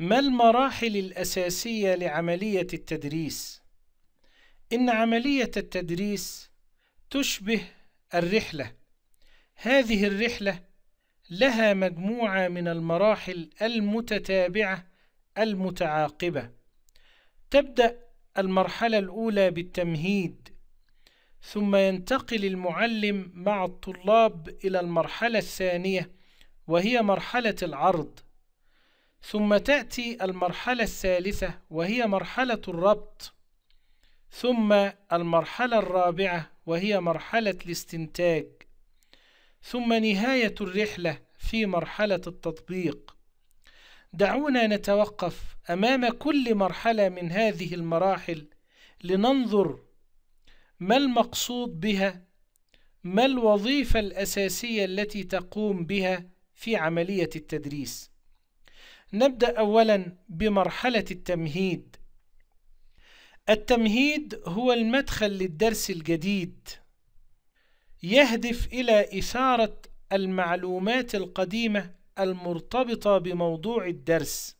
ما المراحل الأساسية لعملية التدريس؟ إن عملية التدريس تشبه الرحلة هذه الرحلة لها مجموعة من المراحل المتتابعة المتعاقبة تبدأ المرحلة الأولى بالتمهيد ثم ينتقل المعلم مع الطلاب إلى المرحلة الثانية وهي مرحلة العرض ثم تأتي المرحلة الثالثة وهي مرحلة الربط ثم المرحلة الرابعة وهي مرحلة الاستنتاج ثم نهاية الرحلة في مرحلة التطبيق دعونا نتوقف أمام كل مرحلة من هذه المراحل لننظر ما المقصود بها ما الوظيفة الأساسية التي تقوم بها في عملية التدريس نبدأ أولا بمرحلة التمهيد التمهيد هو المدخل للدرس الجديد يهدف إلى إثارة المعلومات القديمة المرتبطة بموضوع الدرس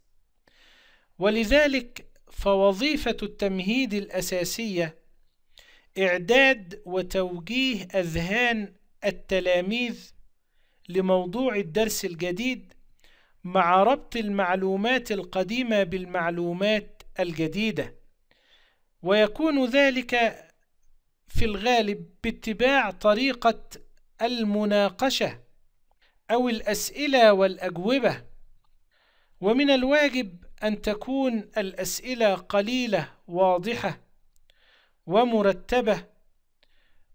ولذلك فوظيفة التمهيد الأساسية إعداد وتوجيه أذهان التلاميذ لموضوع الدرس الجديد مع ربط المعلومات القديمة بالمعلومات الجديدة ويكون ذلك في الغالب باتباع طريقة المناقشة أو الأسئلة والأجوبة ومن الواجب أن تكون الأسئلة قليلة واضحة ومرتبة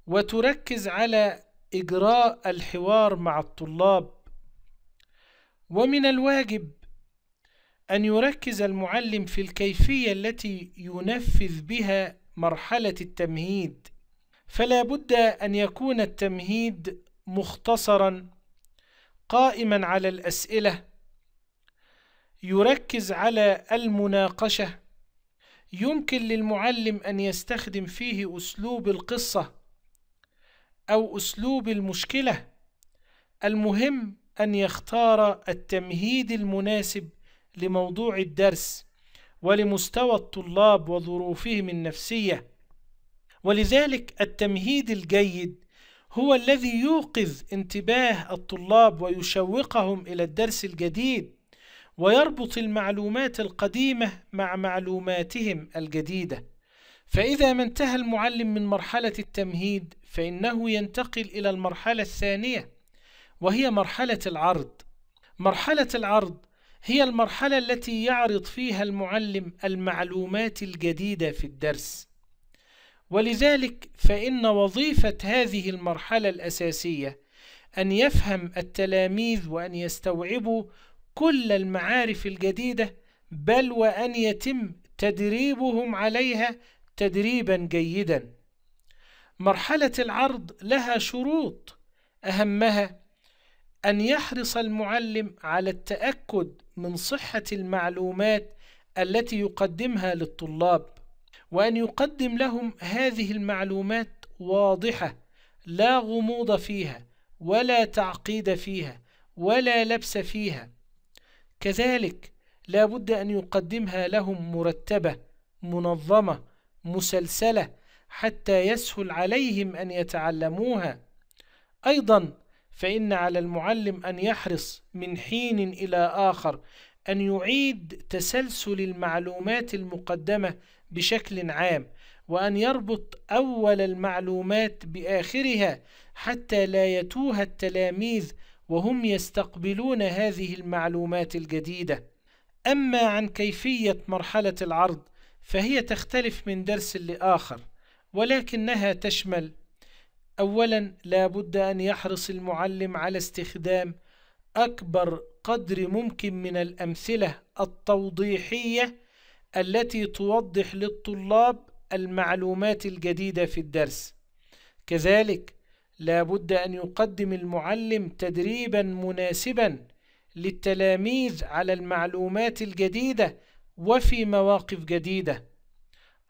وتركز على إجراء الحوار مع الطلاب ومن الواجب أن يركز المعلم في الكيفية التي ينفذ بها مرحلة التمهيد فلا بد أن يكون التمهيد مختصرا قائما على الأسئلة يركز على المناقشة يمكن للمعلم أن يستخدم فيه أسلوب القصة أو أسلوب المشكلة المهم أن يختار التمهيد المناسب لموضوع الدرس ولمستوى الطلاب وظروفهم النفسية ولذلك التمهيد الجيد هو الذي يوقظ انتباه الطلاب ويشوقهم إلى الدرس الجديد ويربط المعلومات القديمة مع معلوماتهم الجديدة فإذا ما انتهى المعلم من مرحلة التمهيد فإنه ينتقل إلى المرحلة الثانية وهي مرحلة العرض. مرحلة العرض هي المرحلة التي يعرض فيها المعلم المعلومات الجديدة في الدرس. ولذلك فإن وظيفة هذه المرحلة الأساسية أن يفهم التلاميذ وأن يستوعبوا كل المعارف الجديدة بل وأن يتم تدريبهم عليها تدريبا جيدا. مرحلة العرض لها شروط أهمها أن يحرص المعلم على التأكد من صحة المعلومات التي يقدمها للطلاب وأن يقدم لهم هذه المعلومات واضحة لا غموض فيها ولا تعقيد فيها ولا لبس فيها كذلك لا بد أن يقدمها لهم مرتبة منظمة مسلسلة حتى يسهل عليهم أن يتعلموها أيضا فإن على المعلم أن يحرص من حين إلى آخر أن يعيد تسلسل المعلومات المقدمة بشكل عام وأن يربط أول المعلومات بآخرها حتى لا يتوه التلاميذ وهم يستقبلون هذه المعلومات الجديدة. أما عن كيفية مرحلة العرض فهي تختلف من درس لآخر ولكنها تشمل أولا لا بد أن يحرص المعلم على استخدام أكبر قدر ممكن من الأمثلة التوضيحية التي توضح للطلاب المعلومات الجديدة في الدرس كذلك لا بد أن يقدم المعلم تدريبا مناسبا للتلاميذ على المعلومات الجديدة وفي مواقف جديدة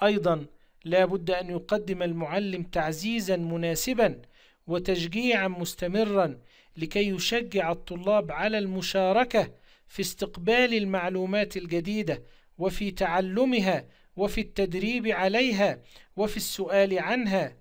أيضا لا بد أن يقدم المعلم تعزيزا مناسبا وتشجيعا مستمرا لكي يشجع الطلاب على المشاركة في استقبال المعلومات الجديدة وفي تعلمها وفي التدريب عليها وفي السؤال عنها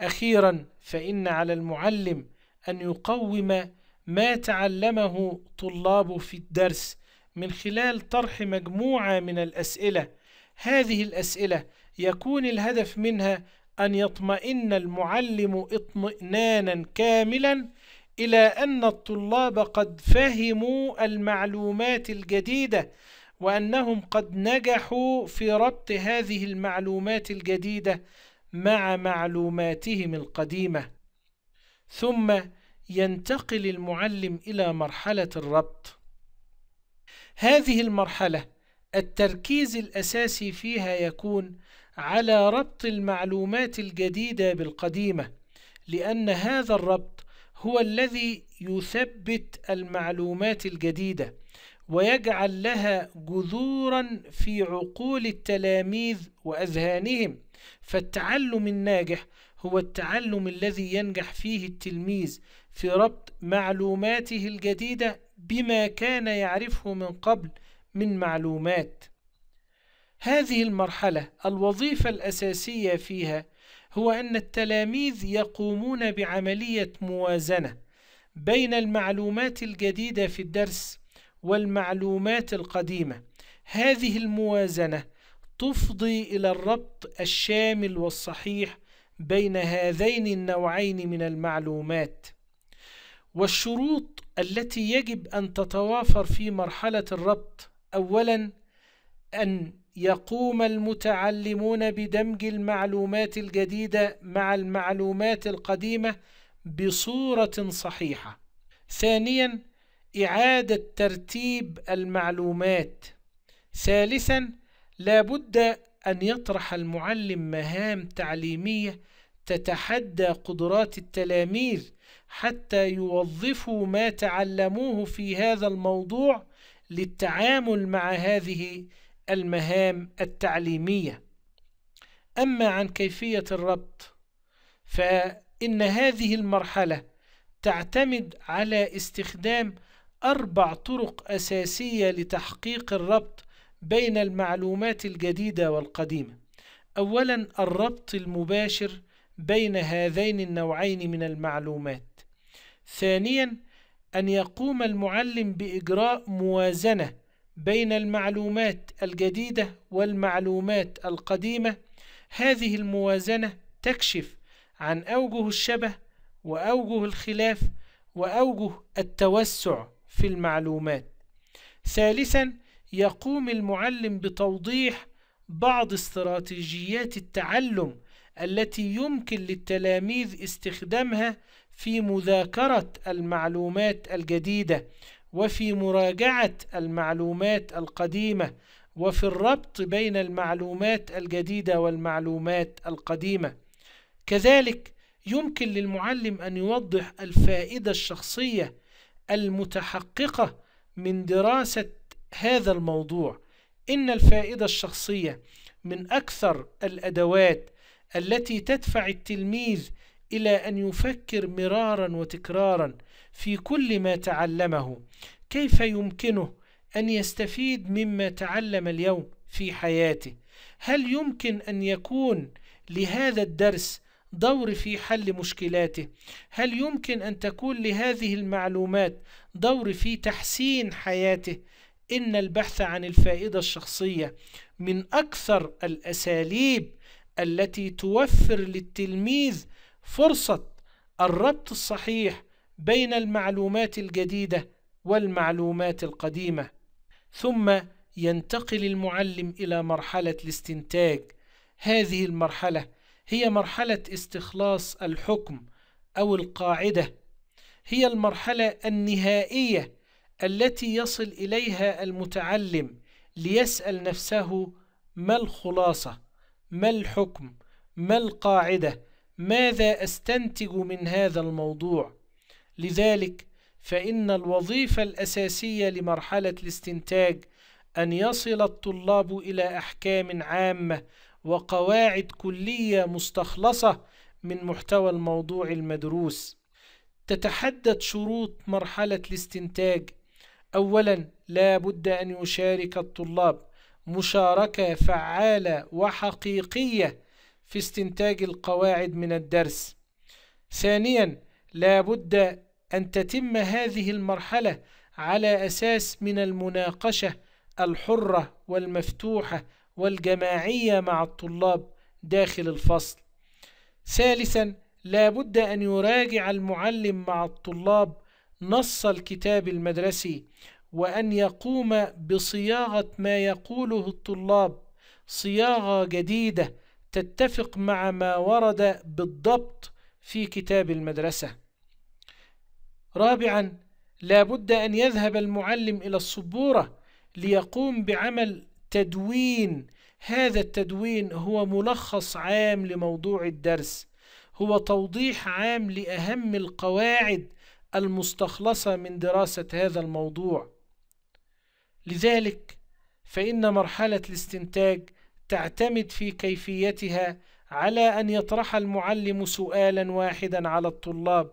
أخيرا فإن على المعلم أن يقوم ما تعلمه طلابه في الدرس من خلال طرح مجموعة من الأسئلة هذه الأسئلة يكون الهدف منها أن يطمئن المعلم اطمئنانا كاملا إلى أن الطلاب قد فهموا المعلومات الجديدة وأنهم قد نجحوا في ربط هذه المعلومات الجديدة مع معلوماتهم القديمة ثم ينتقل المعلم إلى مرحلة الربط هذه المرحلة التركيز الأساسي فيها يكون على ربط المعلومات الجديدة بالقديمة لأن هذا الربط هو الذي يثبت المعلومات الجديدة ويجعل لها جذورا في عقول التلاميذ وأذهانهم فالتعلم الناجح هو التعلم الذي ينجح فيه التلميذ في ربط معلوماته الجديدة بما كان يعرفه من قبل من معلومات هذه المرحلة الوظيفة الأساسية فيها هو أن التلاميذ يقومون بعملية موازنة بين المعلومات الجديدة في الدرس والمعلومات القديمة هذه الموازنة تفضي إلى الربط الشامل والصحيح بين هذين النوعين من المعلومات والشروط التي يجب أن تتوافر في مرحلة الربط اولا ان يقوم المتعلمون بدمج المعلومات الجديده مع المعلومات القديمه بصوره صحيحه ثانيا اعاده ترتيب المعلومات ثالثا لابد ان يطرح المعلم مهام تعليميه تتحدى قدرات التلاميذ حتى يوظفوا ما تعلموه في هذا الموضوع للتعامل مع هذه المهام التعليمية أما عن كيفية الربط فإن هذه المرحلة تعتمد على استخدام أربع طرق أساسية لتحقيق الربط بين المعلومات الجديدة والقديمة أولا الربط المباشر بين هذين النوعين من المعلومات ثانيا أن يقوم المعلم بإجراء موازنة بين المعلومات الجديدة والمعلومات القديمة هذه الموازنة تكشف عن أوجه الشبه وأوجه الخلاف وأوجه التوسع في المعلومات ثالثا يقوم المعلم بتوضيح بعض استراتيجيات التعلم التي يمكن للتلاميذ استخدامها في مذاكرة المعلومات الجديدة وفي مراجعة المعلومات القديمة وفي الربط بين المعلومات الجديدة والمعلومات القديمة كذلك يمكن للمعلم أن يوضح الفائدة الشخصية المتحققة من دراسة هذا الموضوع إن الفائدة الشخصية من أكثر الأدوات التي تدفع التلميذ إلى أن يفكر مرارا وتكرارا في كل ما تعلمه كيف يمكنه أن يستفيد مما تعلم اليوم في حياته هل يمكن أن يكون لهذا الدرس دور في حل مشكلاته هل يمكن أن تكون لهذه المعلومات دور في تحسين حياته إن البحث عن الفائدة الشخصية من أكثر الأساليب التي توفر للتلميذ فرصة الربط الصحيح بين المعلومات الجديدة والمعلومات القديمة ثم ينتقل المعلم إلى مرحلة الاستنتاج هذه المرحلة هي مرحلة استخلاص الحكم أو القاعدة هي المرحلة النهائية التي يصل إليها المتعلم ليسأل نفسه ما الخلاصة ما الحكم ما القاعدة ماذا أستنتج من هذا الموضوع لذلك فإن الوظيفة الأساسية لمرحلة الاستنتاج أن يصل الطلاب إلى أحكام عامة وقواعد كلية مستخلصة من محتوى الموضوع المدروس تتحدد شروط مرحلة الاستنتاج أولا لا بد أن يشارك الطلاب مشاركة فعالة وحقيقية في استنتاج القواعد من الدرس ثانيا لا بد أن تتم هذه المرحلة على أساس من المناقشة الحرة والمفتوحة والجماعية مع الطلاب داخل الفصل ثالثا لا بد أن يراجع المعلم مع الطلاب نص الكتاب المدرسي وأن يقوم بصياغة ما يقوله الطلاب صياغة جديدة تتفق مع ما ورد بالضبط في كتاب المدرسة رابعا لا بد أن يذهب المعلم إلى السبورة ليقوم بعمل تدوين هذا التدوين هو ملخص عام لموضوع الدرس هو توضيح عام لأهم القواعد المستخلصة من دراسة هذا الموضوع لذلك فإن مرحلة الاستنتاج تعتمد في كيفيتها على أن يطرح المعلم سؤالا واحدا على الطلاب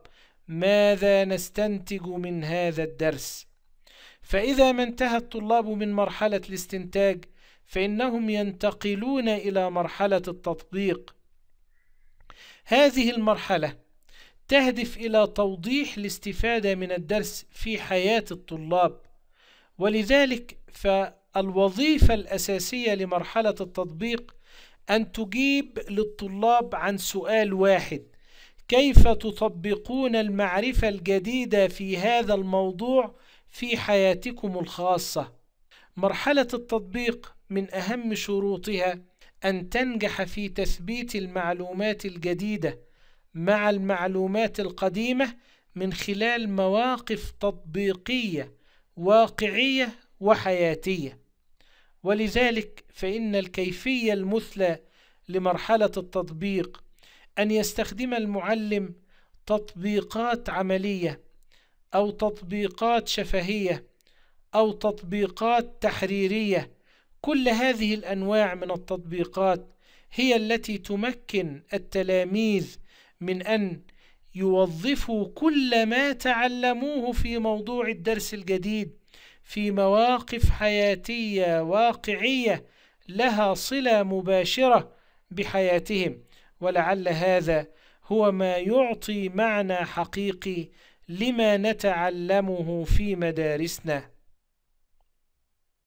ماذا نستنتج من هذا الدرس؟ فإذا ما انتهى الطلاب من مرحلة الاستنتاج فإنهم ينتقلون إلى مرحلة التطبيق هذه المرحلة تهدف إلى توضيح الاستفادة من الدرس في حياة الطلاب ولذلك ف الوظيفة الأساسية لمرحلة التطبيق أن تجيب للطلاب عن سؤال واحد كيف تطبقون المعرفة الجديدة في هذا الموضوع في حياتكم الخاصة؟ مرحلة التطبيق من أهم شروطها أن تنجح في تثبيت المعلومات الجديدة مع المعلومات القديمة من خلال مواقف تطبيقية واقعية وحياتية ولذلك فإن الكيفية المثلى لمرحلة التطبيق أن يستخدم المعلم تطبيقات عملية أو تطبيقات شفهية أو تطبيقات تحريرية كل هذه الأنواع من التطبيقات هي التي تمكن التلاميذ من أن يوظفوا كل ما تعلموه في موضوع الدرس الجديد في مواقف حياتية واقعية لها صلة مباشرة بحياتهم ولعل هذا هو ما يعطي معنى حقيقي لما نتعلمه في مدارسنا